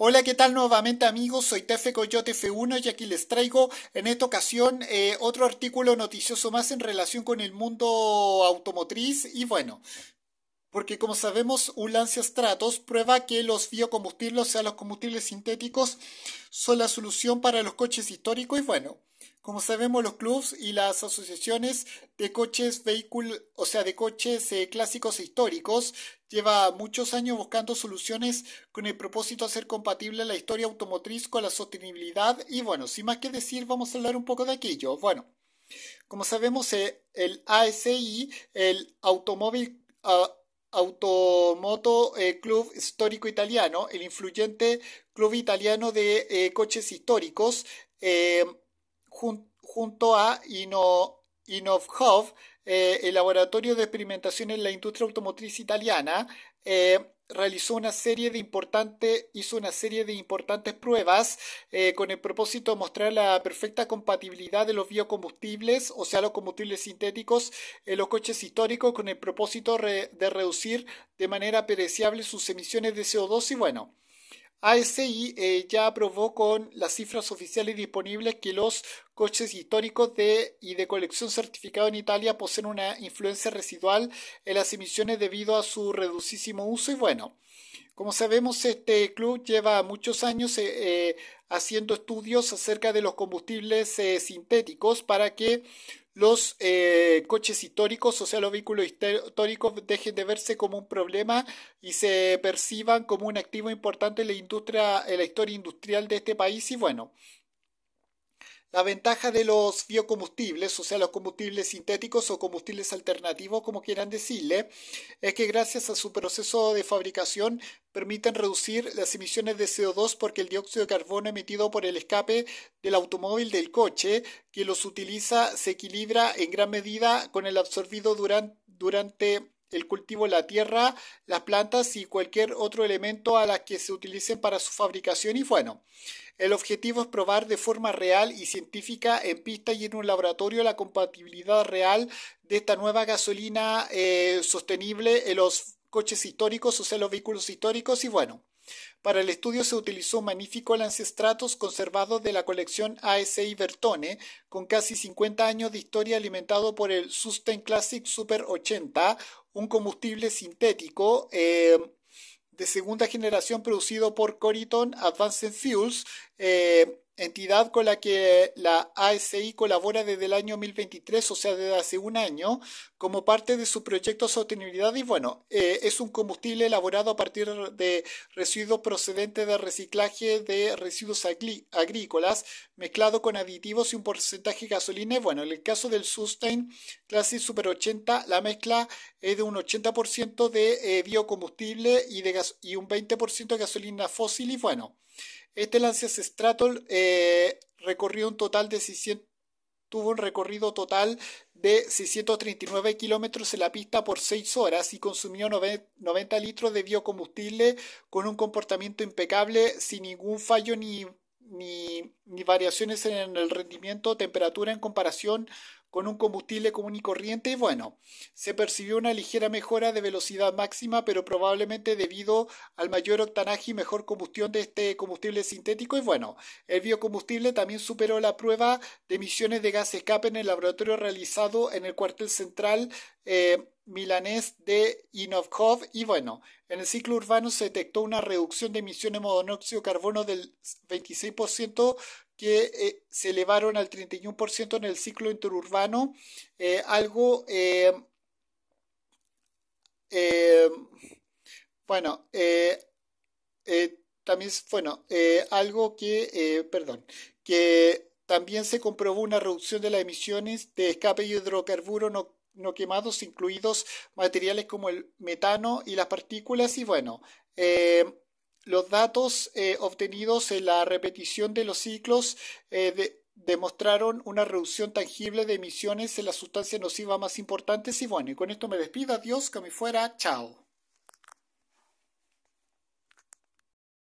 Hola, ¿qué tal nuevamente amigos? Soy Tefe Coyote F1 y aquí les traigo en esta ocasión eh, otro artículo noticioso más en relación con el mundo automotriz y bueno, porque como sabemos, un Lancia Stratos prueba que los biocombustibles, o sea, los combustibles sintéticos, son la solución para los coches históricos y bueno, como sabemos, los clubs y las asociaciones de coches vehículos, o sea, de coches eh, clásicos e históricos, lleva muchos años buscando soluciones con el propósito de hacer compatible la historia automotriz con la sostenibilidad. Y bueno, sin más que decir, vamos a hablar un poco de aquello. Bueno, como sabemos, eh, el ASI, el Automóvil Automoto eh, Club Histórico Italiano, el influyente club italiano de coches históricos, junto a eh, el laboratorio de experimentación en la industria automotriz italiana, eh, realizó una serie de hizo una serie de importantes pruebas eh, con el propósito de mostrar la perfecta compatibilidad de los biocombustibles, o sea, los combustibles sintéticos, en los coches históricos, con el propósito de reducir de manera apreciable sus emisiones de CO2 y bueno. ASI eh, ya aprobó con las cifras oficiales disponibles que los coches históricos de, y de colección certificado en Italia poseen una influencia residual en las emisiones debido a su reducísimo uso y bueno, como sabemos, este club lleva muchos años eh, eh, haciendo estudios acerca de los combustibles eh, sintéticos para que los coches históricos, o sea, los vehículos históricos, dejen de verse como un problema y se perciban como un activo importante en la industria, en la historia industrial de este país. Y bueno, la ventaja de los biocombustibles, o sea, los combustibles sintéticos o combustibles alternativos, como quieran decirle, es que gracias a su proceso de fabricación permiten reducir las emisiones de CO2 porque el dióxido de carbono emitido por el escape del automóvil del coche que los utiliza se equilibra en gran medida con el absorbido durante, durante el cultivo de la tierra, las plantas y cualquier otro elemento a las que se utilicen para su fabricación y bueno. El objetivo es probar de forma real y científica en pista y en un laboratorio la compatibilidad real de esta nueva gasolina eh, sostenible en los coches históricos, o sea, los vehículos históricos y bueno. Para el estudio se utilizó magnífico Lancestratos conservado de la colección ASI Bertone, con casi 50 años de historia alimentado por el Susten Classic Super 80, un combustible sintético. Eh, de segunda generación producido por Coriton Advanced Fuels, eh, entidad con la que la ASI colabora desde el año 2023, o sea, desde hace un año, como parte de su proyecto de Sostenibilidad. Y bueno, eh, es un combustible elaborado a partir de residuos procedentes de reciclaje de residuos agrícolas, mezclado con aditivos y un porcentaje de gasolina. Y bueno, en el caso del Sustain Classic Super 80, la mezcla es de un 80% de eh, biocombustible y, de y un 20% de gasolina fósil. Y bueno, este Lancia Stratol eh, recorrió un total de tuvo un recorrido total de 639 kilómetros en la pista por 6 horas y consumió 90 litros de biocombustible con un comportamiento impecable, sin ningún fallo ni, ni, variaciones en el rendimiento o temperatura en comparación con un combustible común y corriente y bueno, se percibió una ligera mejora de velocidad máxima, pero probablemente debido al mayor octanaje y mejor combustión de este combustible sintético y bueno, el biocombustible también superó la prueba de emisiones de gas escape en el laboratorio realizado en el cuartel central eh, milanés de Inovkov y bueno, en el ciclo urbano se detectó una reducción de emisiones de monóxido de carbono del 26% que eh, se elevaron al 31% en el ciclo interurbano, eh, algo, eh, bueno, también, bueno, algo que, perdón, que también se comprobó una reducción de las emisiones de escape y hidrocarburos no, quemados, incluidos materiales como el metano y las partículas, y bueno, los datos eh, obtenidos en la repetición de los ciclos eh, demostraron una reducción tangible de emisiones en las sustancias nocivas más importantes. Y bueno, y con esto me despido. Adiós, que me fuera. Chao.